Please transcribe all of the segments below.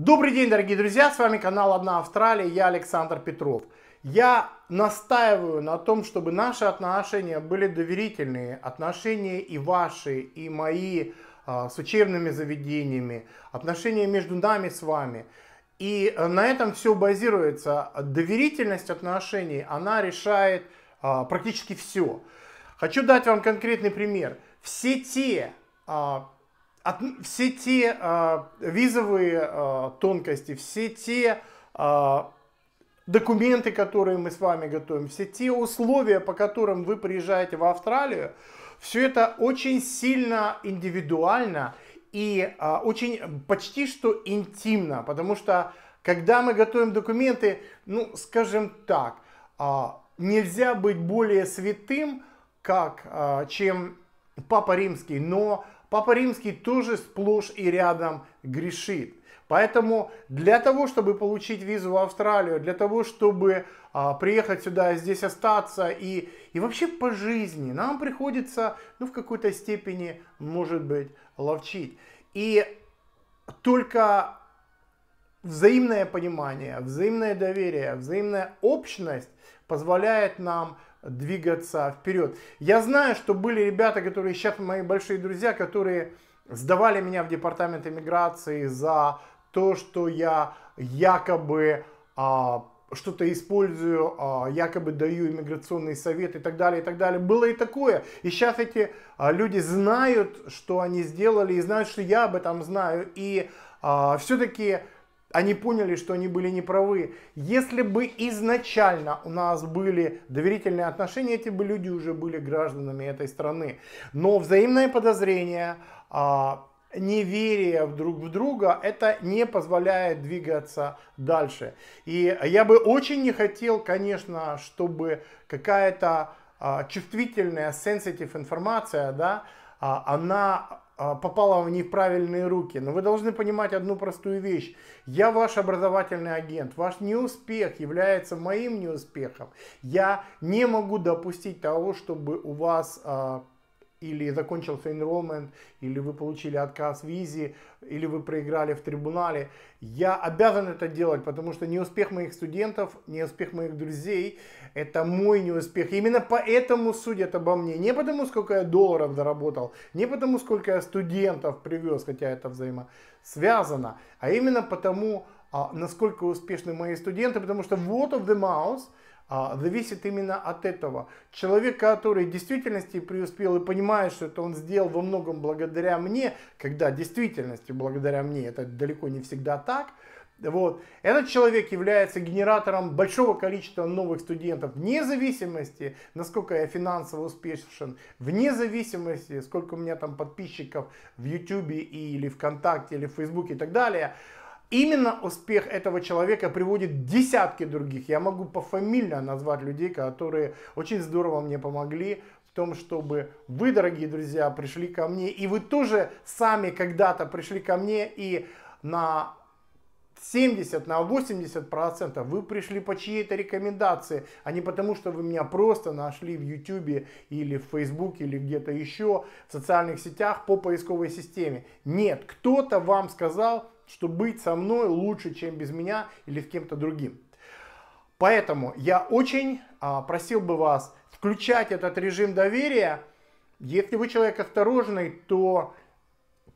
Добрый день, дорогие друзья, с вами канал «Одна Австралия», я Александр Петров. Я настаиваю на том, чтобы наши отношения были доверительные, отношения и ваши, и мои, а, с учебными заведениями, отношения между нами с вами. И а, на этом все базируется. Доверительность отношений, она решает а, практически все. Хочу дать вам конкретный пример. Все те от, все те э, визовые э, тонкости, все те э, документы, которые мы с вами готовим, все те условия, по которым вы приезжаете в Австралию, все это очень сильно индивидуально и э, очень почти что интимно, потому что когда мы готовим документы, ну, скажем так, э, нельзя быть более святым, как э, чем Папа Римский, но Папа Римский тоже сплошь и рядом грешит. Поэтому для того, чтобы получить визу в Австралию, для того, чтобы а, приехать сюда, здесь остаться и, и вообще по жизни, нам приходится ну, в какой-то степени, может быть, ловчить. И только взаимное понимание, взаимное доверие, взаимная общность позволяет нам двигаться вперед. Я знаю, что были ребята, которые сейчас мои большие друзья, которые сдавали меня в департамент иммиграции за то, что я якобы а, что-то использую, а, якобы даю иммиграционный совет и так далее, и так далее. Было и такое. И сейчас эти а, люди знают, что они сделали, и знают, что я об этом знаю. И а, все-таки они поняли, что они были неправы. Если бы изначально у нас были доверительные отношения, эти бы люди уже были гражданами этой страны. Но взаимное подозрение, а, неверие друг в друга, это не позволяет двигаться дальше. И я бы очень не хотел, конечно, чтобы какая-то а, чувствительная, sensitive информация, да, а, она а, попала в неправильные руки. Но вы должны понимать одну простую вещь. Я ваш образовательный агент. Ваш неуспех является моим неуспехом. Я не могу допустить того, чтобы у вас а, или закончился enrollment, или вы получили отказ в визе, или вы проиграли в трибунале. Я обязан это делать, потому что неуспех моих студентов, неуспех моих друзей, это мой неуспех. именно поэтому судят обо мне. Не потому, сколько я долларов заработал, не потому, сколько я студентов привез, хотя это взаимосвязано, а именно потому, а насколько успешны мои студенты, потому что word of the mouth а, зависит именно от этого. Человек, который в действительности преуспел и понимает, что это он сделал во многом благодаря мне, когда в действительности благодаря мне, это далеко не всегда так, вот. Этот человек является генератором большого количества новых студентов, вне зависимости, насколько я финансово успешен, вне зависимости, сколько у меня там подписчиков в YouTube или ВКонтакте, или в Фейсбуке и так далее. Именно успех этого человека приводит десятки других. Я могу пофамильно назвать людей, которые очень здорово мне помогли в том, чтобы вы, дорогие друзья, пришли ко мне. И вы тоже сами когда-то пришли ко мне и на 70 на 80 процентов вы пришли по чьей-то рекомендации, а не потому, что вы меня просто нашли в YouTube или в Facebook или где-то еще в социальных сетях по поисковой системе. Нет, кто-то вам сказал, что быть со мной лучше, чем без меня или с кем-то другим. Поэтому я очень а, просил бы вас включать этот режим доверия. Если вы человек осторожный, то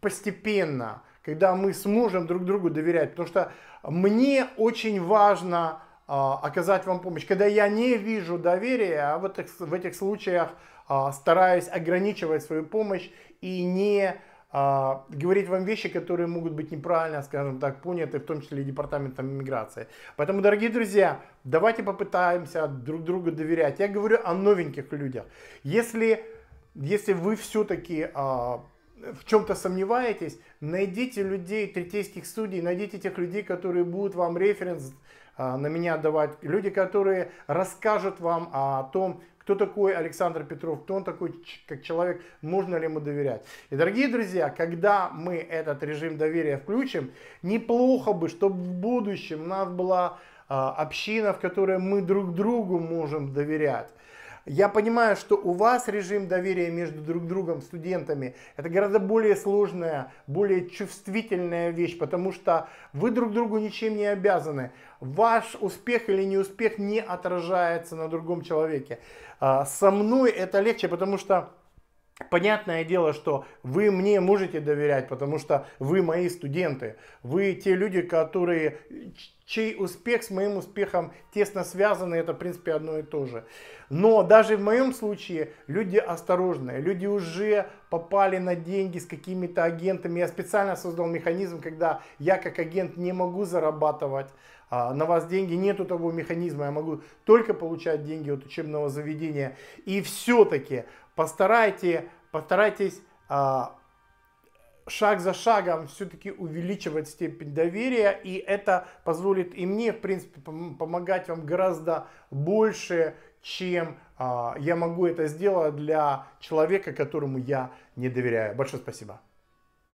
постепенно, когда мы сможем друг другу доверять, потому что мне очень важно а, оказать вам помощь. Когда я не вижу доверия, а в этих, в этих случаях а, стараюсь ограничивать свою помощь и не а, говорить вам вещи, которые могут быть неправильно, скажем так, поняты, в том числе и департаментом иммиграции. Поэтому, дорогие друзья, давайте попытаемся друг другу доверять. Я говорю о новеньких людях. Если, если вы все-таки а, в чем-то сомневаетесь, найдите людей третейских судей, найдите тех людей, которые будут вам референс а, на меня давать, люди, которые расскажут вам о том, кто такой Александр Петров, кто он такой как человек, можно ли ему доверять. И, дорогие друзья, когда мы этот режим доверия включим, неплохо бы, чтобы в будущем у нас была а, община, в которой мы друг другу можем доверять. Я понимаю, что у вас режим доверия между друг другом, студентами, это гораздо более сложная, более чувствительная вещь, потому что вы друг другу ничем не обязаны. Ваш успех или неуспех не отражается на другом человеке. А, со мной это легче, потому что Понятное дело, что вы мне можете доверять, потому что вы мои студенты, вы те люди, которые чей успех с моим успехом тесно связаны, это в принципе одно и то же. Но даже в моем случае люди осторожные, люди уже попали на деньги с какими-то агентами. Я специально создал механизм, когда я как агент не могу зарабатывать а, на вас деньги, нету того механизма, я могу только получать деньги от учебного заведения. И все-таки постарайте, постарайтесь а, шаг за шагом все-таки увеличивать степень доверия, и это позволит и мне, в принципе, помогать вам гораздо больше, чем а, я могу это сделать для человека, которому я не доверяю. Большое спасибо.